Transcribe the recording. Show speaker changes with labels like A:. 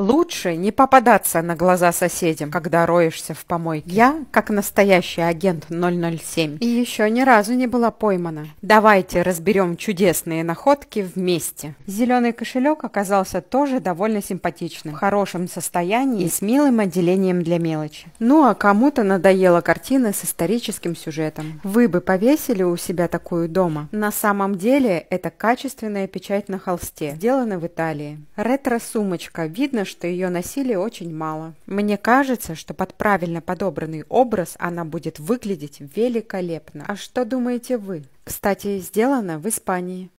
A: Лучше не попадаться на глаза соседям, когда роешься в помойке. Я, как настоящий агент 007, и еще ни разу не была поймана. Давайте разберем чудесные находки вместе. Зеленый кошелек оказался тоже довольно симпатичным, в хорошем состоянии и с милым отделением для мелочи. Ну а кому-то надоела картина с историческим сюжетом. Вы бы повесили у себя такую дома? На самом деле это качественная печать на холсте, сделана в Италии. Ретро-сумочка. Видно, что ее носили очень мало. Мне кажется, что под правильно подобранный образ она будет выглядеть великолепно. А что думаете вы? Кстати, сделано в Испании.